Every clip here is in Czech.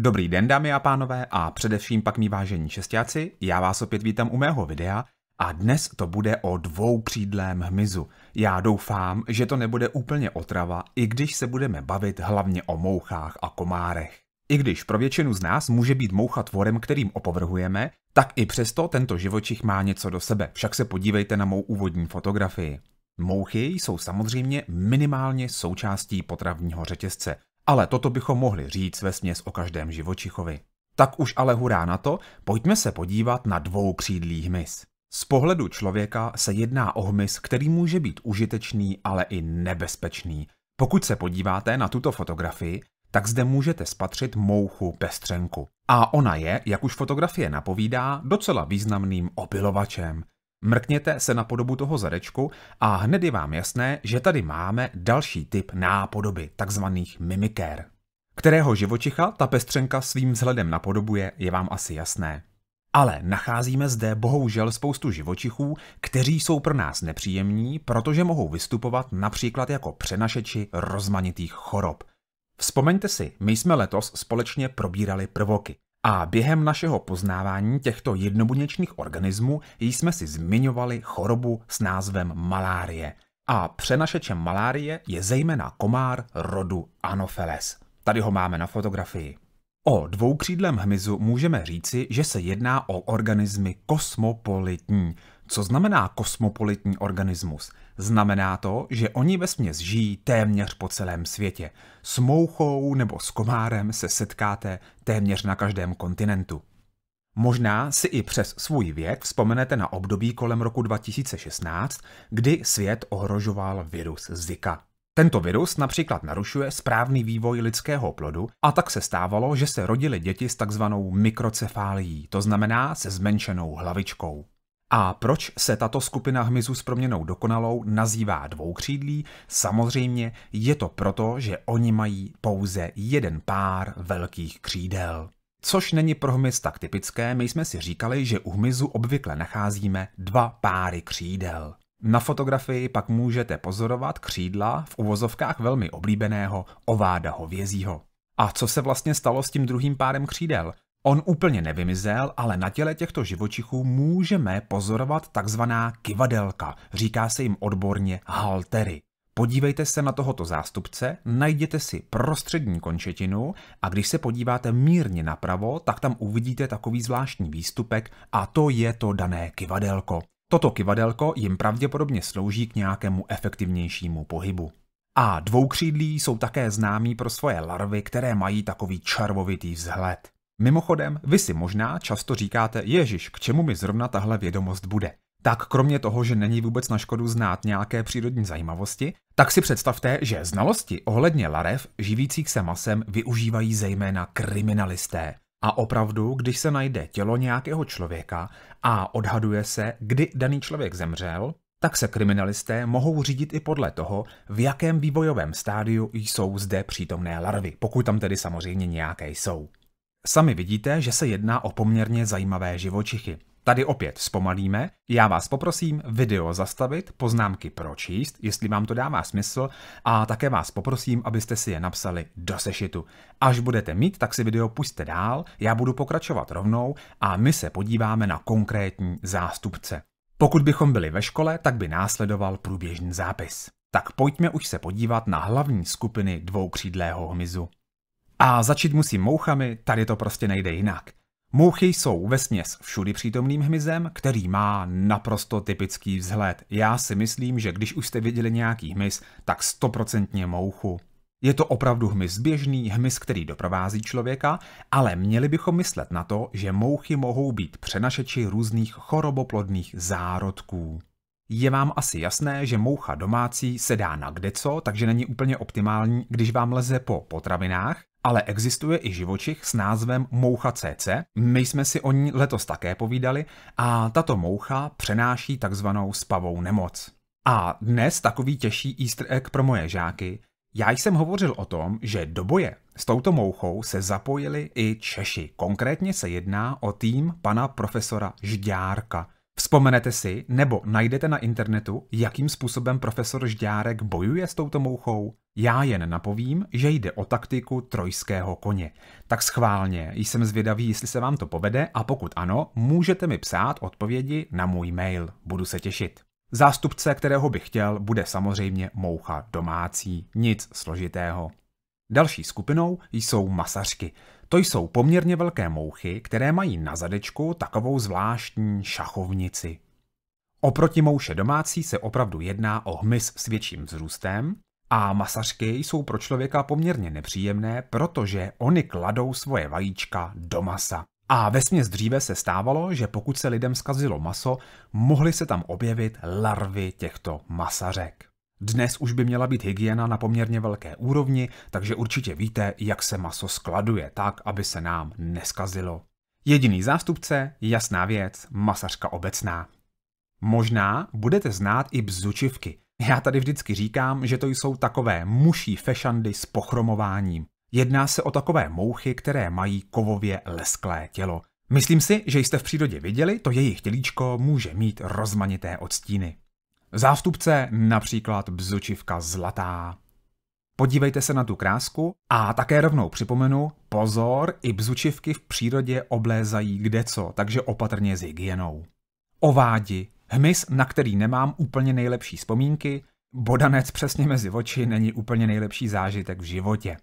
Dobrý den, dámy a pánové, a především pak mý vážení šestiáci, já vás opět vítám u mého videa a dnes to bude o dvou křídlém hmyzu. Já doufám, že to nebude úplně otrava, i když se budeme bavit hlavně o mouchách a komárech. I když pro většinu z nás může být moucha tvorem, kterým opovrhujeme, tak i přesto tento živočich má něco do sebe, však se podívejte na mou úvodní fotografii. Mouchy jsou samozřejmě minimálně součástí potravního řetězce, ale toto bychom mohli říct ve směs o každém živočichovi. Tak už ale hurá na to, pojďme se podívat na dvoukřídlý hmyz. Z pohledu člověka se jedná o hmyz, který může být užitečný, ale i nebezpečný. Pokud se podíváte na tuto fotografii, tak zde můžete spatřit mouchu pestřenku. A ona je, jak už fotografie napovídá, docela významným opilovačem. Mrkněte se na podobu toho zadečku a hned je vám jasné, že tady máme další typ nápodoby, takzvaných mimikér. Kterého živočicha ta pestřenka svým vzhledem napodobuje, je vám asi jasné. Ale nacházíme zde bohužel spoustu živočichů, kteří jsou pro nás nepříjemní, protože mohou vystupovat například jako přenašeči rozmanitých chorob. Vzpomeňte si, my jsme letos společně probírali prvoky. A během našeho poznávání těchto jednobuněčných organismů jsme si zmiňovali chorobu s názvem malárie. A přenašečem malárie je zejména komár rodu Anopheles. Tady ho máme na fotografii. O dvoukřídlém hmyzu můžeme říci, že se jedná o organismy kosmopolitní, co znamená kosmopolitní organismus? Znamená to, že oni ve směs žijí téměř po celém světě. S mouchou nebo s komárem se setkáte téměř na každém kontinentu. Možná si i přes svůj věk vzpomenete na období kolem roku 2016, kdy svět ohrožoval virus Zika. Tento virus například narušuje správný vývoj lidského plodu a tak se stávalo, že se rodily děti s takzvanou mikrocefálií, to znamená se zmenšenou hlavičkou. A proč se tato skupina hmyzu s proměnou dokonalou nazývá dvoukřídlí? Samozřejmě je to proto, že oni mají pouze jeden pár velkých křídel. Což není pro hmyz tak typické, my jsme si říkali, že u hmyzu obvykle nacházíme dva páry křídel. Na fotografii pak můžete pozorovat křídla v uvozovkách velmi oblíbeného ováda hovězího. A co se vlastně stalo s tím druhým párem křídel? On úplně nevymizel, ale na těle těchto živočichů můžeme pozorovat takzvaná kivadelka, říká se jim odborně haltery. Podívejte se na tohoto zástupce, najděte si prostřední končetinu a když se podíváte mírně napravo, tak tam uvidíte takový zvláštní výstupek a to je to dané kivadelko. Toto kivadelko jim pravděpodobně slouží k nějakému efektivnějšímu pohybu. A dvoukřídlí jsou také známí pro svoje larvy, které mají takový čarvovitý vzhled. Mimochodem, vy si možná často říkáte, Ježíš, k čemu mi zrovna tahle vědomost bude? Tak kromě toho, že není vůbec na škodu znát nějaké přírodní zajímavosti, tak si představte, že znalosti ohledně larev živících se masem využívají zejména kriminalisté. A opravdu, když se najde tělo nějakého člověka a odhaduje se, kdy daný člověk zemřel, tak se kriminalisté mohou řídit i podle toho, v jakém vývojovém stádiu jsou zde přítomné larvy, pokud tam tedy samozřejmě nějaké jsou. Sami vidíte, že se jedná o poměrně zajímavé živočichy. Tady opět zpomalíme, já vás poprosím video zastavit, poznámky pročíst, jestli vám to dává smysl a také vás poprosím, abyste si je napsali do sešitu. Až budete mít, tak si video pusťte dál, já budu pokračovat rovnou a my se podíváme na konkrétní zástupce. Pokud bychom byli ve škole, tak by následoval průběžný zápis. Tak pojďme už se podívat na hlavní skupiny dvoukřídlého hmyzu. A začít musím mouchami, tady to prostě nejde jinak. Mouchy jsou ve směs všudy přítomným hmyzem, který má naprosto typický vzhled. Já si myslím, že když už jste viděli nějaký hmyz, tak stoprocentně mouchu. Je to opravdu hmyz běžný, hmyz, který doprovází člověka, ale měli bychom myslet na to, že mouchy mohou být přenašeči různých choroboplodných zárodků. Je vám asi jasné, že moucha domácí se dá na kdeco, takže není úplně optimální, když vám leze po potravinách, ale existuje i živočich s názvem moucha CC, my jsme si o ní letos také povídali a tato moucha přenáší takzvanou spavou nemoc. A dnes takový těžší easter egg pro moje žáky. Já jsem hovořil o tom, že do boje s touto mouchou se zapojili i Češi. Konkrétně se jedná o tým pana profesora Žďárka. Vzpomenete si nebo najdete na internetu, jakým způsobem profesor Žďárek bojuje s touto mouchou? Já jen napovím, že jde o taktiku trojského koně. Tak schválně, jsem zvědavý, jestli se vám to povede a pokud ano, můžete mi psát odpovědi na můj mail. Budu se těšit. Zástupce, kterého bych chtěl, bude samozřejmě moucha domácí, nic složitého. Další skupinou jsou masařky. To jsou poměrně velké mouchy, které mají na zadečku takovou zvláštní šachovnici. Oproti mouše domácí se opravdu jedná o hmyz s větším vzrůstem, a masařky jsou pro člověka poměrně nepříjemné, protože oni kladou svoje vajíčka do masa. A ve směs dříve se stávalo, že pokud se lidem skazilo maso, mohly se tam objevit larvy těchto masařek. Dnes už by měla být hygiena na poměrně velké úrovni, takže určitě víte, jak se maso skladuje tak, aby se nám neskazilo. Jediný zástupce, jasná věc, masařka obecná. Možná budete znát i bzučivky, já tady vždycky říkám, že to jsou takové muší fešandy s pochromováním. Jedná se o takové mouchy, které mají kovově lesklé tělo. Myslím si, že jste v přírodě viděli, to jejich tělíčko může mít rozmanité odstíny. Zástupce například bzučivka zlatá. Podívejte se na tu krásku a také rovnou připomenu, pozor, i bzučivky v přírodě oblézají kdeco, takže opatrně s hygienou. Ovádi, Hmyz, na který nemám úplně nejlepší vzpomínky, bodanec přesně mezi oči není úplně nejlepší zážitek v životě.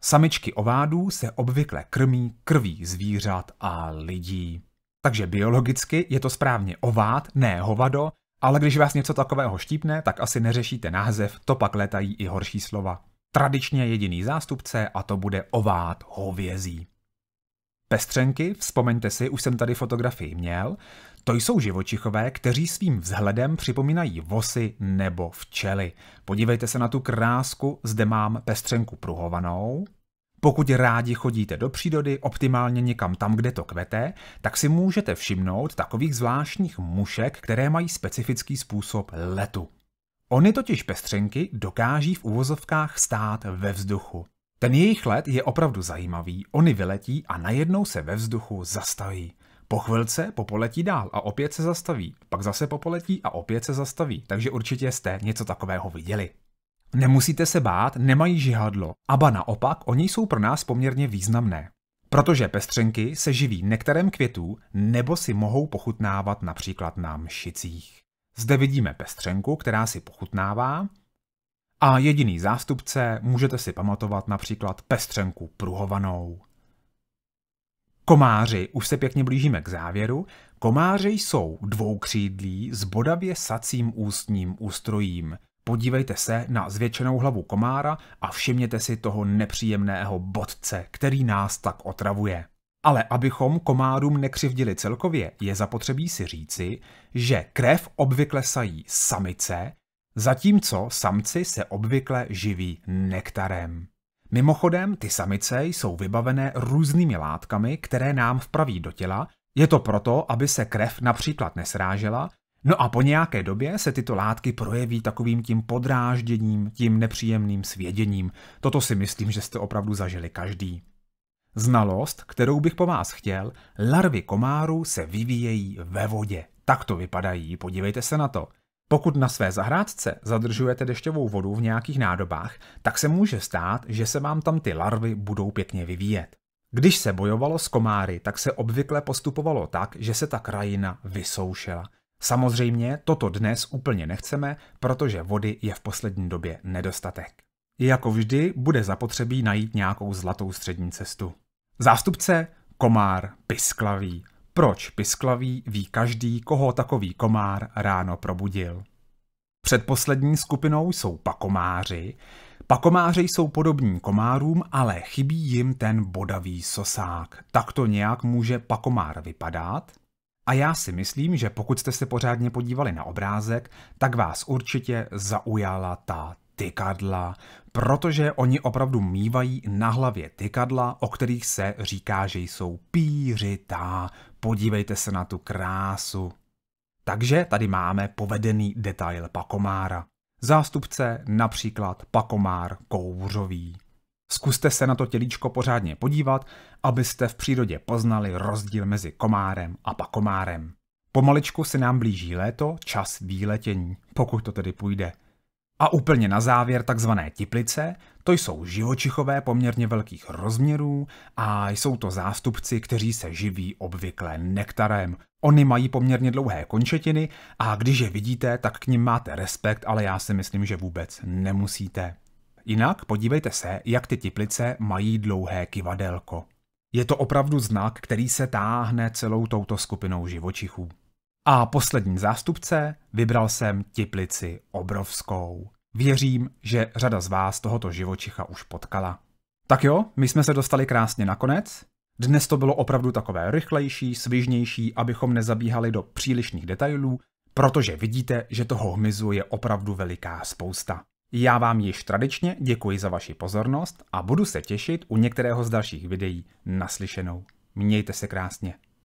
Samičky ovádů se obvykle krmí krví zvířat a lidí. Takže biologicky je to správně ovád, ne hovado, ale když vás něco takového štípne, tak asi neřešíte název, to pak letají i horší slova. Tradičně jediný zástupce a to bude ovád hovězí. Pestřenky, vzpomeňte si, už jsem tady fotografii měl, to jsou živočichové, kteří svým vzhledem připomínají vosy nebo včely. Podívejte se na tu krásku, zde mám pestřenku pruhovanou. Pokud rádi chodíte do přírody, optimálně někam tam, kde to kvete, tak si můžete všimnout takových zvláštních mušek, které mají specifický způsob letu. Ony totiž pestřenky dokáží v uvozovkách stát ve vzduchu. Ten jejich let je opravdu zajímavý, oni vyletí a najednou se ve vzduchu zastaví. Po chvilce popoletí dál a opět se zastaví, pak zase popoletí a opět se zastaví, takže určitě jste něco takového viděli. Nemusíte se bát, nemají žihadlo, aba naopak oni jsou pro nás poměrně významné. Protože pestřenky se živí nektarem květů nebo si mohou pochutnávat například na mšicích. Zde vidíme pestřenku, která si pochutnává a jediný zástupce můžete si pamatovat například pestřenku pruhovanou. Komáři, už se pěkně blížíme k závěru, komáři jsou dvoukřídlí s bodavě sacím ústním ústrojím. Podívejte se na zvětšenou hlavu komára a všimněte si toho nepříjemného bodce, který nás tak otravuje. Ale abychom komárům nekřivdili celkově, je zapotřebí si říci, že krev obvykle sají samice, zatímco samci se obvykle živí nektarem. Mimochodem, ty samice jsou vybavené různými látkami, které nám vpraví do těla. Je to proto, aby se krev například nesrážela, no a po nějaké době se tyto látky projeví takovým tím podrážděním, tím nepříjemným svěděním. Toto si myslím, že jste opravdu zažili každý. Znalost, kterou bych po vás chtěl, larvy komáru se vyvíjejí ve vodě. Tak to vypadají, podívejte se na to. Pokud na své zahrádce zadržujete dešťovou vodu v nějakých nádobách, tak se může stát, že se vám tam ty larvy budou pěkně vyvíjet. Když se bojovalo s komáry, tak se obvykle postupovalo tak, že se ta krajina vysoušela. Samozřejmě toto dnes úplně nechceme, protože vody je v poslední době nedostatek. Jako vždy bude zapotřebí najít nějakou zlatou střední cestu. Zástupce komár pisklavý proč pisklavý ví každý, koho takový komár ráno probudil. Předposlední skupinou jsou pakomáři. Pakomáři jsou podobní komárům, ale chybí jim ten bodavý sosák. Tak to nějak může pakomár vypadat. A já si myslím, že pokud jste se pořádně podívali na obrázek, tak vás určitě zaujala ta tykadla, protože oni opravdu mývají na hlavě tykadla, o kterých se říká, že jsou pířitá. Podívejte se na tu krásu. Takže tady máme povedený detail pakomára. Zástupce například pakomár kouřový. Zkuste se na to tělíčko pořádně podívat, abyste v přírodě poznali rozdíl mezi komárem a pakomárem. Pomaličku se nám blíží léto, čas výletění, pokud to tedy půjde – a úplně na závěr takzvané tiplice, to jsou živočichové poměrně velkých rozměrů a jsou to zástupci, kteří se živí obvykle nektarem. Oni mají poměrně dlouhé končetiny a když je vidíte, tak k ním máte respekt, ale já si myslím, že vůbec nemusíte. Jinak podívejte se, jak ty tiplice mají dlouhé kivadelko. Je to opravdu znak, který se táhne celou touto skupinou živočichů. A poslední zástupce vybral jsem Tiplici obrovskou. Věřím, že řada z vás tohoto živočicha už potkala. Tak jo, my jsme se dostali krásně na konec. Dnes to bylo opravdu takové rychlejší, svižnější, abychom nezabíhali do přílišných detailů, protože vidíte, že toho hmyzu je opravdu veliká spousta. Já vám již tradičně děkuji za vaši pozornost a budu se těšit u některého z dalších videí naslyšenou. Mějte se krásně.